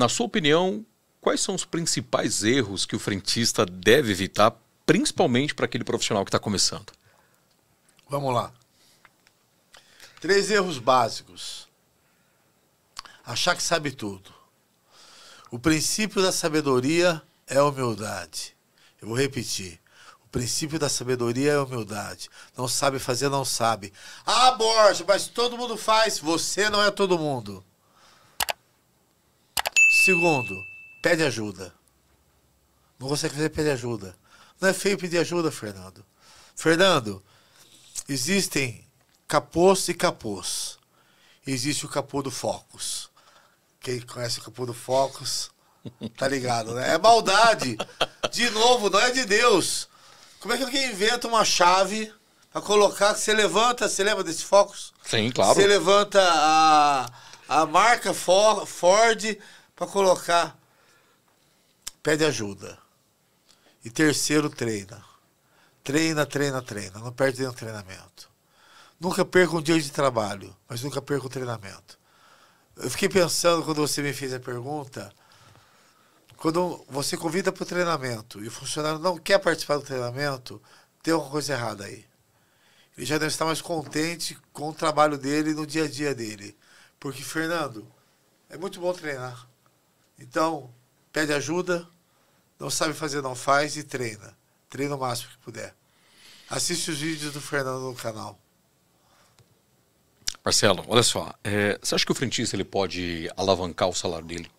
Na sua opinião, quais são os principais erros que o frentista deve evitar, principalmente para aquele profissional que está começando? Vamos lá. Três erros básicos. Achar que sabe tudo. O princípio da sabedoria é a humildade. Eu vou repetir. O princípio da sabedoria é a humildade. Não sabe fazer, não sabe. Ah, Borja, mas todo mundo faz. Você não é todo mundo. Segundo, pede ajuda. Não consegue fazer, pede ajuda. Não é feio pedir ajuda, Fernando. Fernando, existem capôs e capôs. Existe o capô do Focus. Quem conhece o capô do Focus, tá ligado, né? É maldade. De novo, não é de Deus. Como é que alguém inventa uma chave pra colocar que você levanta, você lembra desse Focus? Sim, claro. Você levanta a, a marca Ford, para colocar, pede ajuda. E terceiro, treina. Treina, treina, treina. Não perde nenhum treinamento. Nunca perca um dia de trabalho, mas nunca perca o treinamento. Eu fiquei pensando quando você me fez a pergunta. Quando você convida para o treinamento e o funcionário não quer participar do treinamento, tem alguma coisa errada aí. Ele já deve estar mais contente com o trabalho dele no dia a dia dele. Porque, Fernando, é muito bom treinar. Então, pede ajuda, não sabe fazer, não faz e treina. Treina o máximo que puder. Assiste os vídeos do Fernando no canal. Marcelo, olha só, é, você acha que o frentista ele pode alavancar o salário dele,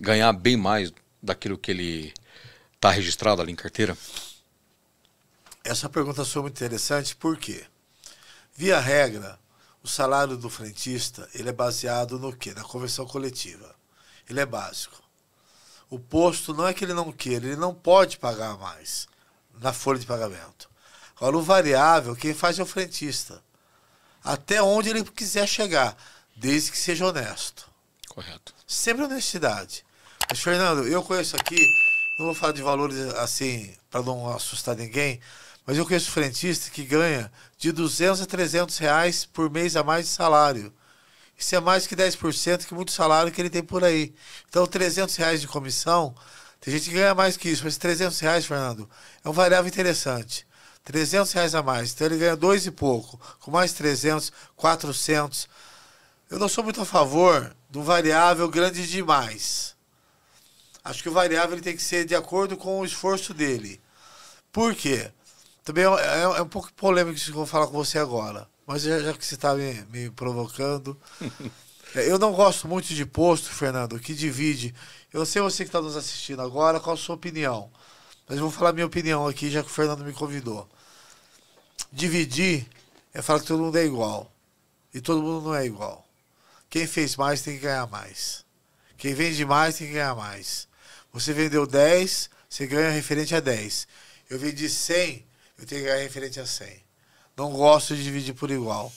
ganhar bem mais daquilo que ele está registrado ali em carteira? Essa pergunta foi é muito interessante, por quê? Via regra, o salário do frentista ele é baseado no quê? Na convenção coletiva. Ele é básico. O posto não é que ele não queira, ele não pode pagar mais na folha de pagamento. Agora, o variável, quem faz é o frentista. Até onde ele quiser chegar, desde que seja honesto. Correto. Sempre honestidade. Mas, Fernando, eu conheço aqui, não vou falar de valores assim, para não assustar ninguém, mas eu conheço frentista que ganha de 200 a 300 reais por mês a mais de salário. Isso é mais que 10% que muito salário que ele tem por aí. Então, 300 reais de comissão, tem gente que ganha mais que isso, mas 300 reais, Fernando, é um variável interessante. 300 reais a mais. Então, ele ganha dois e pouco. Com mais 300, 400. Eu não sou muito a favor de um variável grande demais. Acho que o variável ele tem que ser de acordo com o esforço dele. Por quê? Também é, é, é um pouco polêmico isso que eu vou falar com você agora. Mas já, já que você está me, me provocando. É, eu não gosto muito de posto, Fernando, que divide. Eu sei você que está nos assistindo agora, qual a sua opinião? Mas eu vou falar minha opinião aqui, já que o Fernando me convidou. Dividir é falar que todo mundo é igual. E todo mundo não é igual. Quem fez mais tem que ganhar mais. Quem vende mais tem que ganhar mais. Você vendeu 10, você ganha referente a 10. Eu vendi 100, eu tenho que ganhar referente a 100. Não gosto de dividir por igual.